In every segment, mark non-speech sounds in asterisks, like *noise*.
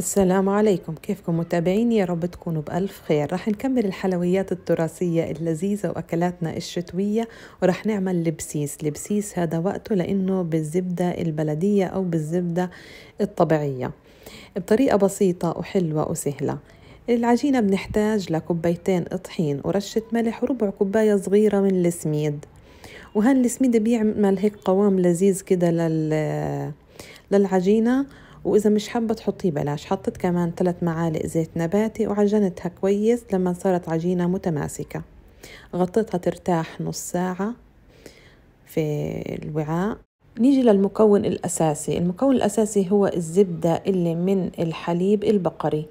السلام عليكم كيفكم متابعيني يا رب تكونوا بألف خير رح نكمل الحلويات التراثية اللذيذة وأكلاتنا الشتوية ورح نعمل لبسيس لبسيس هذا وقته لأنه بالزبدة البلدية أو بالزبدة الطبيعية بطريقة بسيطة وحلوة وسهلة العجينة بنحتاج لكوبايتين طحين ورشة ملح وربع كوباية صغيرة من السميد وهالسميد بيعمل هيك قوام لذيذ كده لل... للعجينة وإذا مش حابة تحطيه بلاش حطيت كمان ثلاث معالق زيت نباتي وعجنتها كويس لما صارت عجينة متماسكة غطيتها ترتاح نص ساعة في الوعاء نيجي للمكون الأساسي المكون الأساسي هو الزبدة اللي من الحليب البقري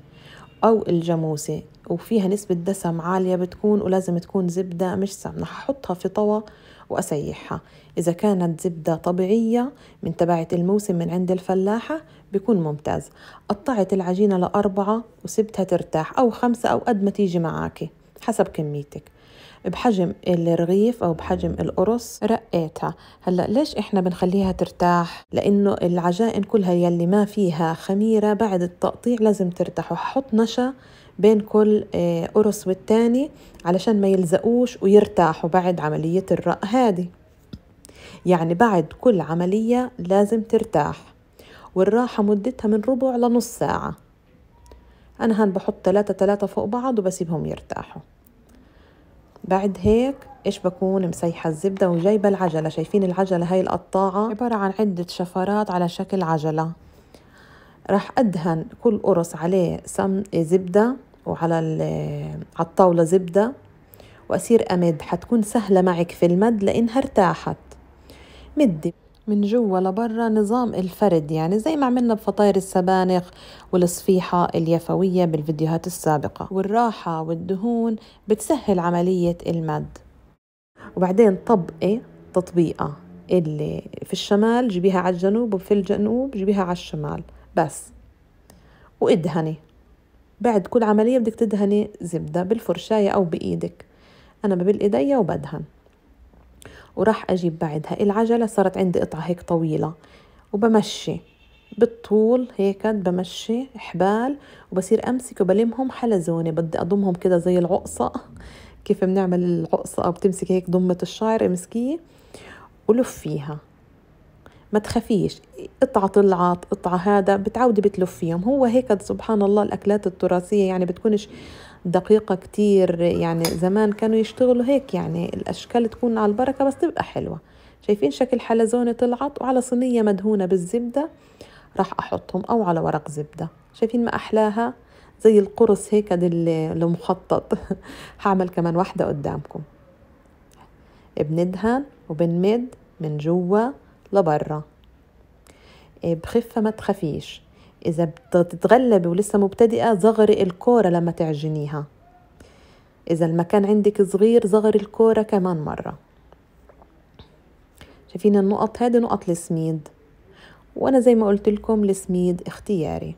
أو الجاموسي وفيها نسبة دسم عالية بتكون ولازم تكون زبدة مش سمنة هحطها في طوى وأسيحها إذا كانت زبدة طبيعية من تبعة الموسم من عند الفلاحة بيكون ممتاز قطعت العجينة لأربعة وسبتها ترتاح أو خمسة أو قد ما تيجي معاكي حسب كميتك بحجم الرغيف او بحجم القرص رقيتها هلا ليش احنا بنخليها ترتاح لانه العجائن كلها يلي ما فيها خميره بعد التقطيع لازم ترتاح وحط نشا بين كل قرص آه، والتاني علشان ما يلزقوش ويرتاحوا بعد عملية الرق هذه يعني بعد كل عملية لازم ترتاح والراحة مدتها من ربع لنص ساعة أنا هان بحط تلاتة تلاتة فوق بعض وبسيبهم يرتاحوا بعد هيك ايش بكون مسيحة الزبدة وجايبة العجلة شايفين العجلة هاي القطاعة عبارة عن عدة شفرات على شكل عجلة راح أدهن كل قرص عليه سم آه، زبدة وعلى على الطاولة زبدة وأصير أمد حتكون سهلة معك في المد لأنها ارتاحت مدي من جوا لبرا نظام الفرد يعني زي ما عملنا بفطاير السبانخ والصفيحة اليفوية بالفيديوهات السابقة والراحة والدهون بتسهل عملية المد وبعدين طبقي تطبيقة اللي في الشمال جيبيها على الجنوب وفي الجنوب جيبيها على الشمال بس وادهني بعد كل عملية بدك تدهني زبدة بالفرشاية أو بإيدك أنا ببل إيديا وبدهن وراح أجيب بعدها العجلة صارت عندي قطعة هيك طويلة وبمشي بالطول هيك بمشي حبال وبصير أمسك وبلمهم حلزونة بدي أضمهم كده زي العقصة كيف بنعمل العقصة أو بتمسك هيك ضمة الشعر امسكيه ولفيها ما تخافيش قطعة طلعت قطعة هذا بتعودي بتلف فيهم هو هيك سبحان الله الأكلات التراثية يعني بتكونش دقيقة كتير يعني زمان كانوا يشتغلوا هيك يعني الأشكال تكون على البركة بس تبقى حلوة شايفين شكل حلزونة طلعت وعلى صينية مدهونة بالزبدة راح أحطهم أو على ورق زبدة شايفين ما أحلاها زي القرص هيك المخطط *laughs* هعمل كمان واحدة قدامكم بندهن وبنمد من جوا لبرا إيه، بخفة ما تخافيش إذا بتتغلبي ولسه مبتدئة زغري الكورة لما تعجنيها إذا المكان عندك صغير زغري الكورة كمان مرة شايفين النقط هذه نقط السميد وأنا زي ما قلت لكم السميد اختياري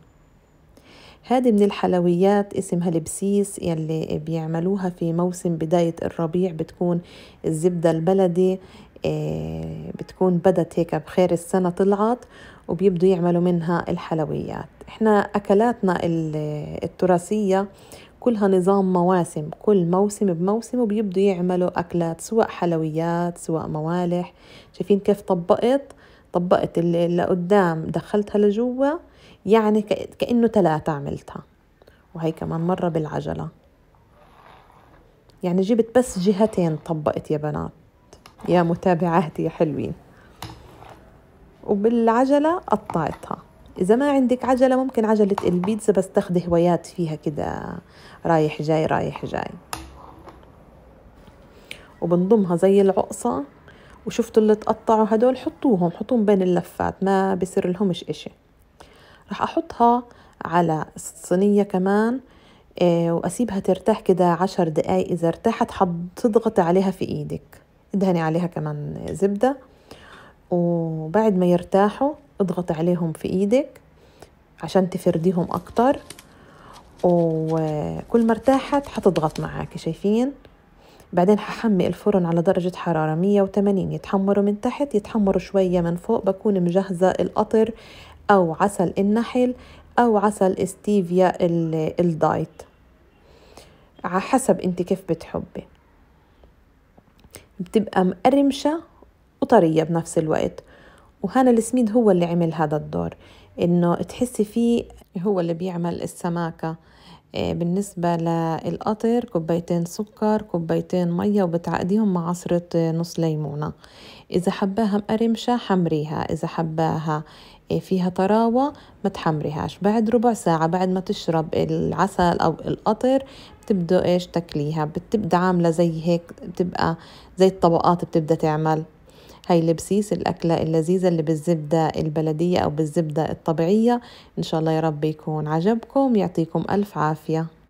هذه من الحلويات اسمها البسيس يلي بيعملوها في موسم بداية الربيع بتكون الزبدة البلدي آه، بتكون بدت هيك بخير السنة طلعت وبيبدوا يعملوا منها الحلويات احنا أكلاتنا التراثية كلها نظام مواسم كل موسم بموسم وبيبدوا يعملوا أكلات سواء حلويات سواء موالح شايفين كيف طبقت طبقت اللي لقدام دخلتها لجوا يعني كأنه ثلاثة عملتها وهي كمان مرة بالعجلة يعني جبت بس جهتين طبقت يا بنات يا متابعاتي يا حلوين وبالعجلة قطعتها إذا ما عندك عجلة ممكن عجلة البيتزا بس تاخدي هوايات فيها كده رايح جاي رايح جاي وبنضمها زي العقصة وشفتوا اللي اتقطعوا هدول حطوهم حطوهم بين اللفات ما بصير لهمش إشي راح أحطها على الصينية كمان إيه، وأسيبها ترتاح كده عشر دقايق إذا ارتاحت حتضغطي عليها في إيدك ادهني عليها كمان زبدة وبعد ما يرتاحوا اضغط عليهم في ايدك عشان تفرديهم اكتر وكل ما ارتاحت حتضغط معاكي شايفين بعدين هحمي الفرن على درجة حرارة 180 يتحمروا من تحت يتحمروا شوية من فوق بكون مجهزة القطر أو عسل النحل أو عسل استيفيا الدايت على حسب انت كيف بتحبي بتبقى مقرمشة وطرية بنفس الوقت وهنا السميد هو اللي عمل هذا الدور انه تحسي فيه هو اللي بيعمل السماكة آه، بالنسبة للقطر كوبايتين سكر كوبايتين مية وبتعقديهم مع عصرة آه، نص ليمونة إذا حباها مقرمشة حمريها إذا حباها آه، فيها طراوة ما تحمريهاش بعد ربع ساعة بعد ما تشرب العسل أو القطر بتبدو إيش تاكليها بتبدأ عاملة زي هيك بتبقى زي الطبقات بتبدأ تعمل هاي لبسيس الأكلة اللذيذة اللي بالزبدة البلدية أو بالزبدة الطبيعية إن شاء الله يا رب يكون عجبكم يعطيكم ألف عافية